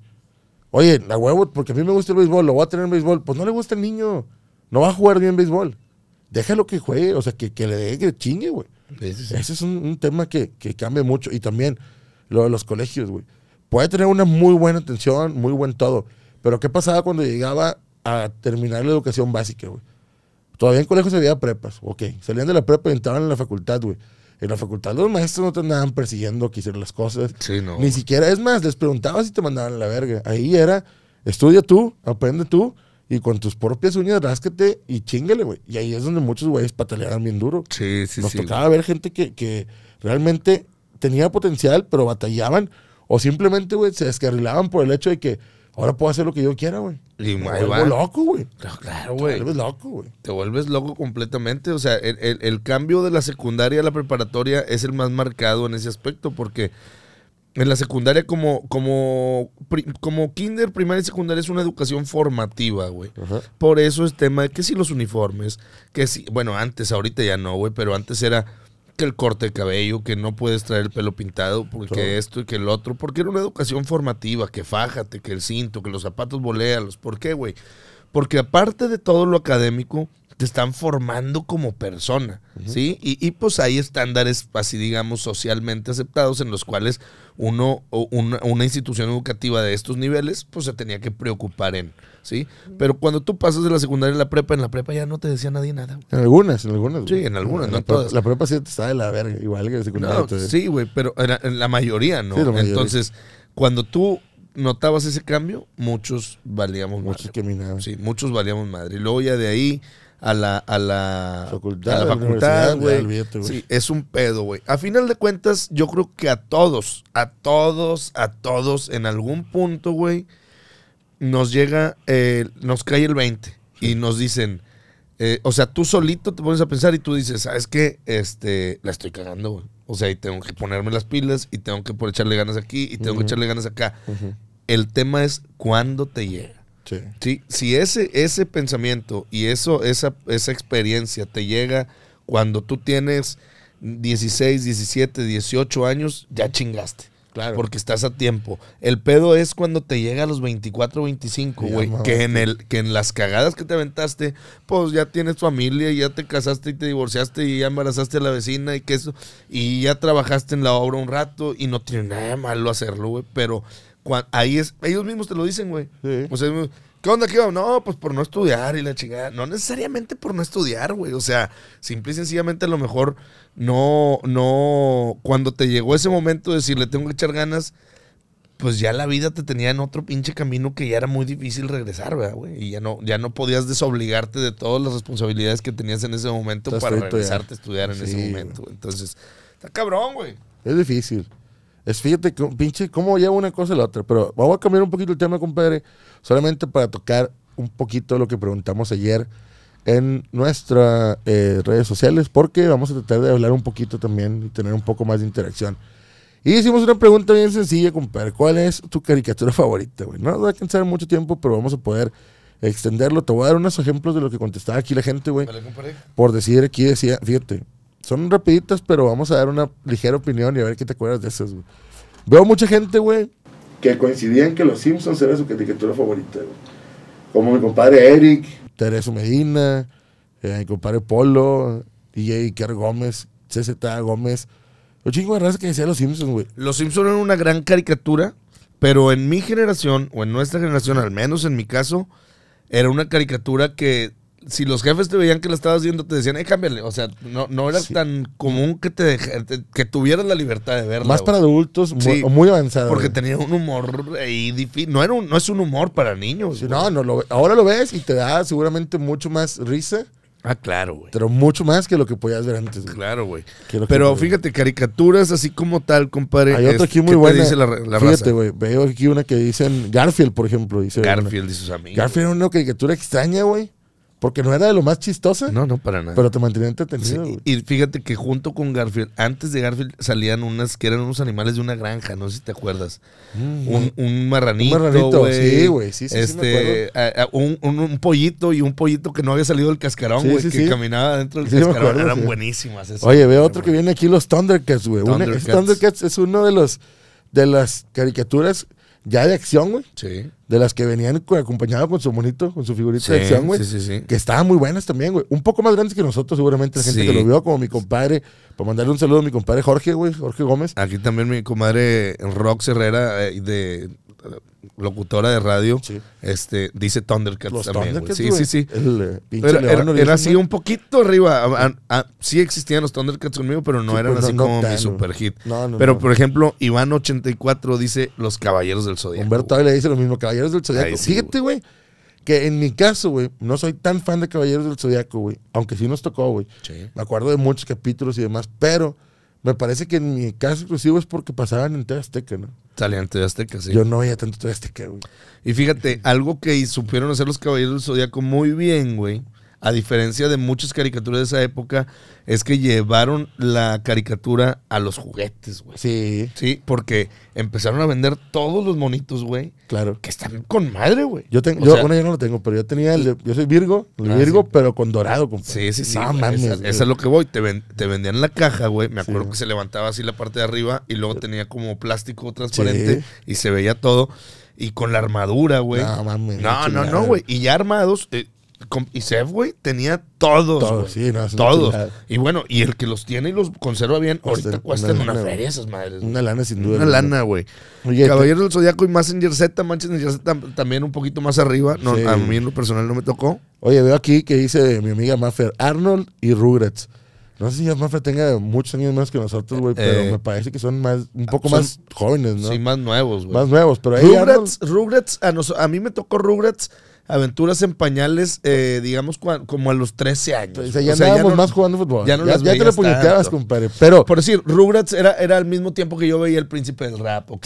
Oye, la huevo, porque a mí me gusta el béisbol, lo voy a tener en béisbol. Pues no le gusta el niño. No va a jugar bien béisbol. Déjalo que juegue, o sea, que, le dé que chingue, güey. Ese es un, tema que, que, cambia mucho. Y también lo de los colegios, güey. Puede tener una muy buena atención, muy buen todo. Pero ¿qué pasaba cuando llegaba a terminar la educación básica, güey. Todavía en colegio se prepas, ok. Salían de la prepa y entraban en la facultad, güey. En la facultad los maestros no te andaban persiguiendo que hicieran las cosas. Sí, no. Ni siquiera, es más, les preguntaba si te mandaban a la verga. Ahí era, estudia tú, aprende tú y con tus propias uñas ráscate y chingale, güey. Y ahí es donde muchos güeyes pataleaban bien duro. Sí, sí, Nos tocaba ver gente que, que realmente tenía potencial, pero batallaban o simplemente, güey, se descarrilaban por el hecho de que Ahora puedo hacer lo que yo quiera, güey. Y loco, güey. claro, güey. Te vuelves loco, güey. Te vuelves loco completamente. O sea, el, el, cambio de la secundaria a la preparatoria es el más marcado en ese aspecto, porque en la secundaria, como, como, como kinder, primaria y secundaria, es una educación formativa, güey. Por eso es tema de que si los uniformes, que si. Bueno, antes, ahorita ya no, güey, pero antes era que el corte de cabello, que no puedes traer el pelo pintado, porque esto y que el otro, porque era una educación formativa, que fájate, que el cinto, que los zapatos bolealos. ¿Por qué, güey? Porque aparte de todo lo académico, te están formando como persona, ¿sí? Y, pues hay estándares, así digamos, socialmente aceptados en los cuales uno o una, institución educativa de estos niveles, pues se tenía que preocupar en, ¿sí? Pero cuando tú pasas de la secundaria a la prepa, en la prepa ya no te decía nadie nada. En algunas, en algunas. Sí, en algunas, ah, no todas. la prepa sí te de la verga, igual que la secundaria. sí, güey, pero en la, mayoría, ¿no? Entonces, cuando tú notabas ese cambio, muchos valíamos muchos madre. Muchos Sí, muchos valíamos madre. Y luego ya de ahí a la, facultad, facultad güey. Sí, es un pedo, güey. A final de cuentas, yo creo que a todos, a todos, a todos, en algún punto, güey, nos llega, eh, nos cae el 20 y nos dicen, eh, o sea, tú solito te pones a pensar y tú dices, ¿sabes qué? Este, la estoy cagando, güey. O sea, y tengo que ponerme las pilas y tengo que por echarle ganas aquí y tengo que echarle ganas acá. El tema es cuándo te llega. Sí. Si ese, ese pensamiento y eso, esa, esa experiencia te llega cuando tú tienes 16, 17, 18 años, ya chingaste. Claro. Porque estás a tiempo. El pedo es cuando te llega a los 24, 25, güey. que, en el, que en las cagadas que te aventaste, pues ya tienes familia, ya te casaste y te divorciaste y ya embarazaste a la vecina y que eso. Y ya trabajaste en la obra un rato y no tiene nada malo hacerlo, güey. Pero ahí es, ellos mismos te lo dicen, güey. O sea, ¿qué onda, qué onda? No, pues por no estudiar y la chingada. No necesariamente por no estudiar, güey. O sea, simple y sencillamente a lo mejor no, no, cuando te llegó ese momento de decirle tengo que echar ganas, pues ya la vida te tenía en otro pinche camino que ya era muy difícil regresar, güey? Y ya no, ya no podías desobligarte de todas las responsabilidades que tenías en ese momento para regresarte a estudiar en ese momento. Entonces, está cabrón, güey. Es difícil. Es fíjate que, pinche, cómo lleva una cosa a la otra. Pero vamos a cambiar un poquito el tema, compadre, solamente para tocar un poquito lo que preguntamos ayer en nuestras eh, redes sociales, porque vamos a tratar de hablar un poquito también y tener un poco más de interacción. Y hicimos una pregunta bien sencilla, compadre. ¿Cuál es tu caricatura favorita, güey? No va a cansar mucho tiempo, pero vamos a poder extenderlo. Te voy a dar unos ejemplos de lo que contestaba aquí la gente, güey. Por decir aquí, decía, fíjate, son rapiditas, pero vamos a dar una ligera opinión y a ver qué te acuerdas de esas, güey. Veo mucha gente, güey, que coincidían que Los Simpsons era su caricatura favorita, güey. Como mi compadre Eric. Tereso Medina, eh, mi compadre Polo, DJ Iker Gómez, CZ Gómez. Los chingo de raza que decía Los Simpsons, güey. Los Simpsons eran una gran caricatura, pero en mi generación, o en nuestra generación, al menos en mi caso, era una caricatura que si los jefes te veían que la estabas viendo, te decían, eh, cámbiale. O sea, no, no era tan común que te, que tuvieras la libertad de verla. Más para adultos, sí, muy, muy, avanzado. Porque tenía un humor ahí eh, difícil. No, era no es un humor para niños. no, no lo, ahora lo ves y te da seguramente mucho más risa. Ah, claro, güey. Pero mucho más que lo que podías ver antes. Claro, güey. Pero fíjate, caricaturas así como tal, compadre. Hay otra aquí muy buena. Dice la, fíjate, güey. Veo aquí una que dicen Garfield, por ejemplo. Dice Garfield y sus amigos. Garfield era una caricatura extraña, güey. Porque no era de lo más chistoso. No, no, para nada. Pero te mantenía entretenido. y fíjate que junto con Garfield, antes de Garfield salían unas que eran unos animales de una granja, no sé si te acuerdas. Mm, un, marranito. Un marranito, sí, güey. Sí, sí, este, un, pollito y un pollito que no había salido del cascarón, güey, que caminaba dentro del cascarón. eran buenísimas. Esas, Oye, veo otro que viene aquí, los Thundercats, güey. Thundercats. Thundercats es uno de los de las caricaturas ya de acción, güey. Sí. De las que venían acompañadas con su monito, con su figurita de acción, güey. Sí, sí, sí. Que estaban muy buenas también, güey. Un poco más grandes que nosotros, seguramente. La gente que lo vio, como mi compadre. Para mandarle un saludo a mi compadre Jorge, güey. Jorge Gómez. Aquí también mi compadre Rox Herrera, eh, de locutora de radio, este, dice Thundercats también. sí, sí, sí. Eh, era, así un poquito arriba. Ah, ah, ah, sí existían los Thundercats conmigo, pero no eran pues, así como mi super hit. pero, por ejemplo, Iván84 dice Los Caballeros del Zodíaco. Humberto ahí le dice lo mismo, Caballeros del Zodíaco. Fíjate, güey, que en mi caso, güey, no soy tan fan de Caballeros del Zodíaco, güey. Aunque sí nos tocó, güey. Me acuerdo de muchos capítulos y demás, pero me parece que en mi caso exclusivo es porque pasaban en Azteca, ¿no? Salían en Azteca, sí. Yo no veía tanto Azteca, güey. Y fíjate, algo que supieron hacer los Caballeros del Zodíaco muy bien, güey, a diferencia de muchas caricaturas de esa época, es que llevaron la caricatura a los juguetes, güey. Sí. Sí, porque empezaron a vender todos los monitos, güey. Claro. Que están con madre, güey. Yo tengo, yo, no lo tengo, pero yo tenía el, yo soy Virgo, ah, Virgo, pero con dorado, compadre. Sí, sí, sí. No, esa, es lo que voy. Te, vendían la caja, güey. Me acuerdo que se levantaba así la parte de arriba y luego eh. tenía como plástico transparente y se veía todo y con la armadura, güey. No, mames. No, no, no, güey. Y ya armados, eh, y Sef, güey, tenía todos. Todos, sí, Todos. Y bueno, y el que los tiene y los conserva bien, ahorita Cuesta, en una, feria esas madres. Una lana, sin duda. Una lana, güey. Este Caballero del Zodíaco y Messenger Z, Manchester Z también un poquito más arriba. A mí en lo personal no me tocó. Oye, veo aquí que dice mi amiga Maffer, Arnold y Rugrats. No sé si Maffer tenga muchos años más que nosotros, güey, pero eh. me parece que son más, un poco más jóvenes, ¿no? Sí, más nuevos, güey. Más nuevos, pero ahí Rugrats, Rugrats a, a mí me tocó Rugrats aventuras en pañales, eh, digamos, como a los 13 años. O sea, ya más jugando fútbol. ya no ya, te lo puñeteabas, compadre. Pero, Por decir, Rugrats era, era al mismo tiempo que yo veía El Príncipe del Rap o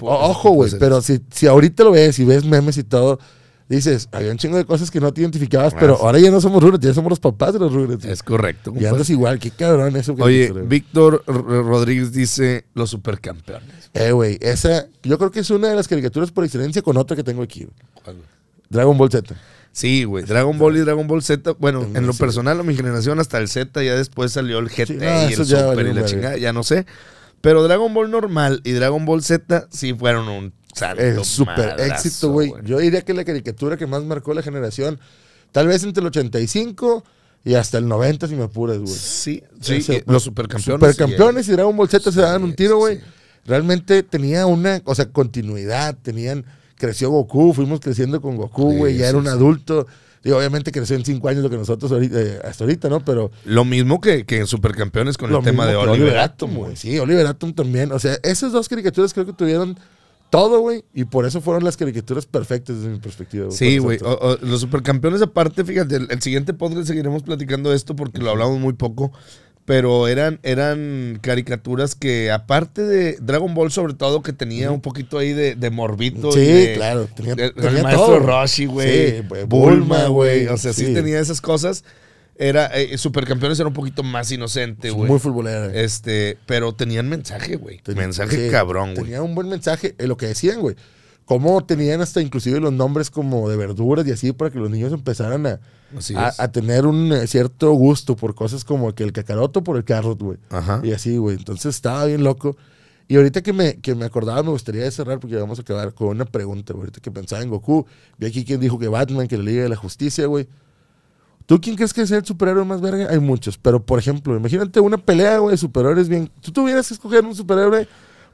Ojo, güey. Pero si, ahorita lo ves y ves memes y todo, dices, había un chingo de cosas que no te identificabas, pero ahora ya no somos Rugrats, ya somos los papás de los Rugrats. Es correcto. Y andas igual, qué cabrón eso. Oye, Víctor Rodríguez dice los supercampeones. Eh, güey, esa yo creo que es una de las caricaturas por excelencia con otra que tengo aquí. Dragon Ball Z. Sí, güey. Dragon Ball y Dragon Ball Z. Bueno, en lo personal, a mi generación, hasta el Z, ya después salió el GT y el Super y la chingada, ya no sé. Pero Dragon Ball normal y Dragon Ball Z sí fueron un super éxito, güey. Yo diría que la caricatura que más marcó la generación, tal vez entre el 85 y hasta el 90, si me apuras, güey. Sí, sí. Eh, los supercampeones. Supercampeones y, Dragon Ball Z se daban un tiro, güey. Realmente tenía una, o sea, continuidad, tenían creció Goku, fuimos creciendo con Goku, güey, ya era un adulto. Y obviamente creció en cinco años lo que nosotros ahorita, eh, hasta ahorita, ¿no? Pero. Lo mismo que, en Supercampeones con el tema de Oliver Atom, güey. Sí, Oliver Atom también. O sea, esas dos caricaturas creo que tuvieron todo, güey. Y por eso fueron las caricaturas perfectas desde mi perspectiva. Sí, güey. Los supercampeones, aparte, fíjate, el, el, siguiente podcast seguiremos platicando esto porque lo hablamos muy poco pero eran, eran caricaturas que, aparte de Dragon Ball, sobre todo, que tenía un poquito ahí de, de morbito. Sí, claro. Tenía, el maestro Roshi, güey. Eh, Bulma, güey. O sea, sí. tenía esas cosas. Era, eh, Supercampeones era un poquito más inocente, güey. Muy futbolera. Este, pero tenían mensaje, güey. Mensaje cabrón, güey. Tenía un buen mensaje. en eh, lo que decían, güey cómo tenían hasta inclusive los nombres como de verduras y así para que los niños empezaran a, tener un eh, cierto gusto por cosas como que el cacaroto por el carrot, güey. Y así, güey. Entonces estaba bien loco. Y ahorita que me, que me acordaba, me gustaría cerrar porque vamos a acabar con una pregunta, güey. Ahorita que pensaba en Goku, vi aquí quien dijo que Batman, que la Liga de la Justicia, güey. ¿Tú quién crees que es el superhéroe más verga? Hay muchos, pero por ejemplo, imagínate una pelea, güey, de superhéroes bien. Tú tuvieras que escoger un superhéroe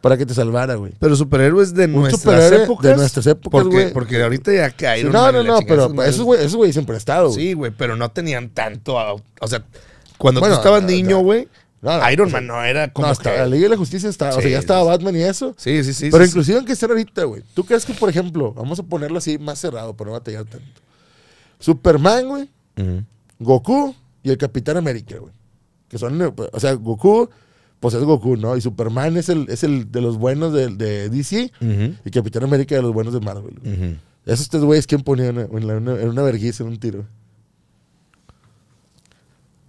para que te salvara, güey. Pero superhéroes de nuestras épocas. De nuestras épocas, porque, güey. Porque ahorita ya Iron Man... no, no, no, pero esos, güey, eso, güey siempre Sí, güey, pero no tenían tanto. o sea, cuando tú estabas niño, güey. Iron Man no era como. No, hasta que... la Liga de la Justicia estaba. o sea, ya estaba Batman y eso. Sí, sí, sí. Pero inclusive inclusive que ser ahorita, güey. ¿Tú crees que, por ejemplo, vamos a ponerlo así más cerrado pero no batallar tanto? Superman, güey. Goku y el Capitán América, güey. Que son. O sea, Goku pues es Goku, ¿no? Y Superman es el, es el de los buenos de, DC y Capitán América de los buenos de Marvel. Esos tres güeyes, ¿quién ponía en, una vergüenza, en un tiro?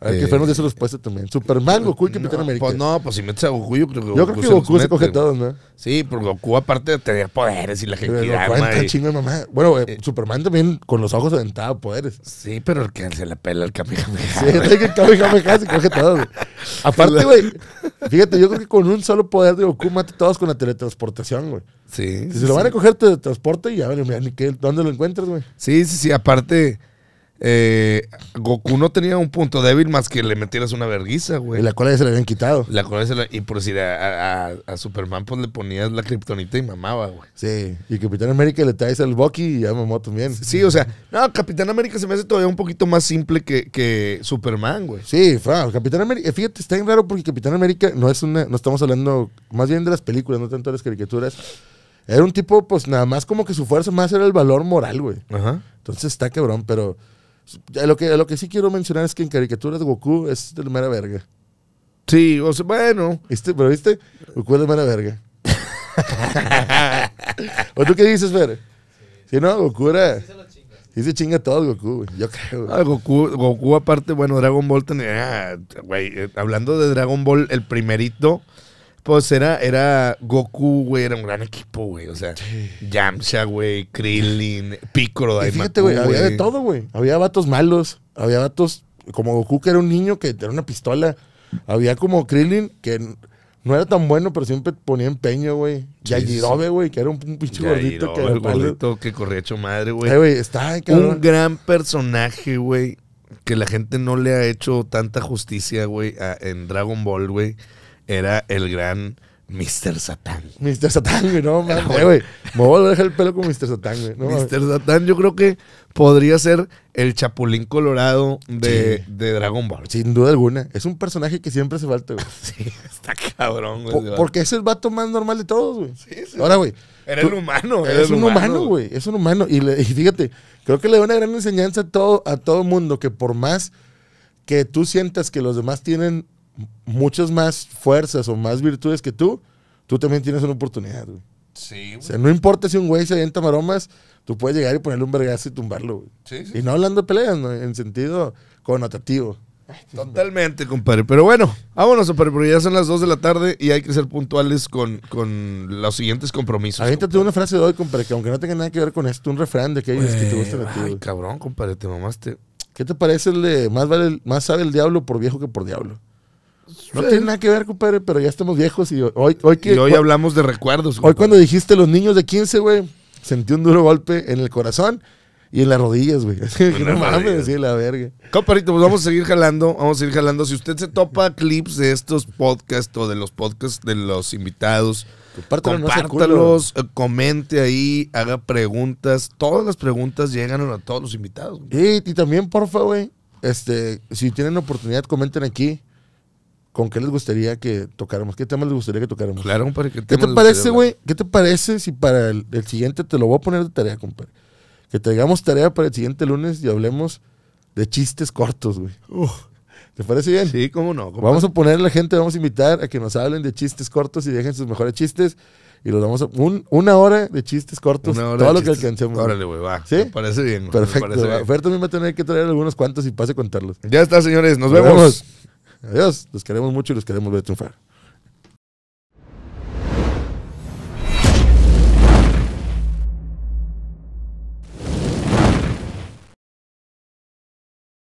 A ah, que eh, que Fernando los puesta también. Superman, Goku y Capitán no, América. Pues no, pues si metes a Goku, yo creo que Goku, yo creo que Goku se, coge todos, ¿no? Sí, porque Goku aparte tener poderes y la gente Goku y... chingo de mamá. Bueno, eh, eh. Superman también con los ojos aventados poderes. Sí, pero el que se le pela el Kamehameha. Sí, el que Kamehameha se coge todos. güey. Aparte, güey, fíjate, yo creo que con un solo poder de Goku mate a todos con la teletransportación, güey. Sí. Si se lo van a coger, te transporte y ya, mira, ni qué, ¿dónde lo encuentras, güey? Sí, sí, sí, aparte... Eh, Goku no tenía un punto débil más que le metieras una verguiza, güey. Y la cola ya se le habían quitado. La Y por decir, a, Superman, pues le ponías la kriptonita y mamaba, güey. Sí. Y Capitán América le traes el Bucky y ya mamó también. Sí, o sea, no, Capitán América se me hace todavía un poquito más simple que, que Superman, güey. Sí, claro. Capitán América. Fíjate, está bien raro porque Capitán América no es una. No estamos hablando más bien de las películas, no tanto de las caricaturas. Era un tipo, pues nada más como que su fuerza más era el valor moral, güey. Ajá. Entonces está cabrón, pero. Eh, lo que, lo que sí quiero mencionar es que en caricaturas Goku es de la mera verga. Sí, o sea, bueno. ¿Viste? ¿Pero viste? Goku es de mera verga. ¿O tú qué dices, Fer? Si no, Goku era... Sí se chinga todo Goku, Yo creo. Ah, Goku, Goku aparte, bueno, Dragon Ball tenía... Güey, eh, hablando de Dragon Ball, el primerito pues era, era Goku, güey, era un gran equipo, güey. O sea, Yamcha, güey, Krillin, Piccolo, Y Fíjate, güey, había de todo, güey. Había vatos malos, había vatos como Goku, que era un niño que tenía una pistola. Había como Krillin, que no era tan bueno, pero siempre ponía empeño, güey. Yajirobe, güey, que era un, pinche gordito que... El gordito que corría hecho madre, güey. güey, está, cabrón. Un gran personaje, güey, que la gente no le ha hecho tanta justicia, güey, en Dragon Ball, güey era el gran Mr. Satán. Mr. Satán, güey, no mames, Me voy a dejar el pelo con Mr. Satán, güey. Mr. Satán, yo creo que podría ser el Chapulín Colorado de, de, Dragon Ball. Sin duda alguna. Es un personaje que siempre se falta, güey. sí, está cabrón, güey. Porque porque es el vato más normal de todos, güey. Sí, sí. Ahora, güey. Era el humano. es un humano, güey. Es un humano. Y, y, fíjate, creo que le da una gran enseñanza a todo, a todo mundo que por más que tú sientas que los demás tienen muchas más fuerzas o más virtudes que tú, tú también tienes una oportunidad, güey. Sí, O sea, no importa si un güey se avienta maromas, tú puedes llegar y ponerle un vergazo y tumbarlo, güey. y no hablando de peleas, en sentido connotativo. Totalmente, compadre. Pero bueno, vámonos, compadre, porque ya son las 2 de la tarde y hay que ser puntuales con, con los siguientes compromisos. tengo una frase de hoy, compadre, que aunque no tenga nada que ver con esto, un refrán de que hay que te gusta Ay, cabrón, compadre, te mamaste. ¿Qué te parece el de más, vale, más sabe el diablo por viejo que por diablo? No tiene nada que ver, compadre, pero ya estamos viejos y hoy... hoy que, hoy hablamos de recuerdos. Hoy cuando dijiste los niños de 15, güey, sentí un duro golpe en el corazón y en las rodillas, güey. no mames, sí, la verga. Compadrito, pues vamos a seguir jalando, vamos a seguir jalando. Si usted se topa clips de estos podcasts o de los podcasts de los invitados... compártalos, comente ahí, haga preguntas. Todas las preguntas llegan a todos los invitados. Y, y también, porfa, güey, este, si tienen oportunidad, comenten aquí con qué les gustaría que tocáramos, qué temas les gustaría que tocáramos. Claro, compadre. ¿Qué, te parece, güey? ¿Qué te parece si para el, siguiente te lo voy a poner de tarea, compadre? Que traigamos tarea para el siguiente lunes y hablemos de chistes cortos, güey. ¿Te parece bien? Sí, cómo no. Vamos a poner a la gente, vamos a invitar a que nos hablen de chistes cortos y dejen sus mejores chistes. Y los vamos a. una hora de chistes cortos. Una hora todo lo que alcancemos. Órale, güey, va. ¿Sí? parece bien. Perfecto. Oferta me va a tener que traer algunos cuantos y pase a contarlos. Ya está, señores. Nos, vemos. Adiós, los queremos mucho y los queremos ver triunfar.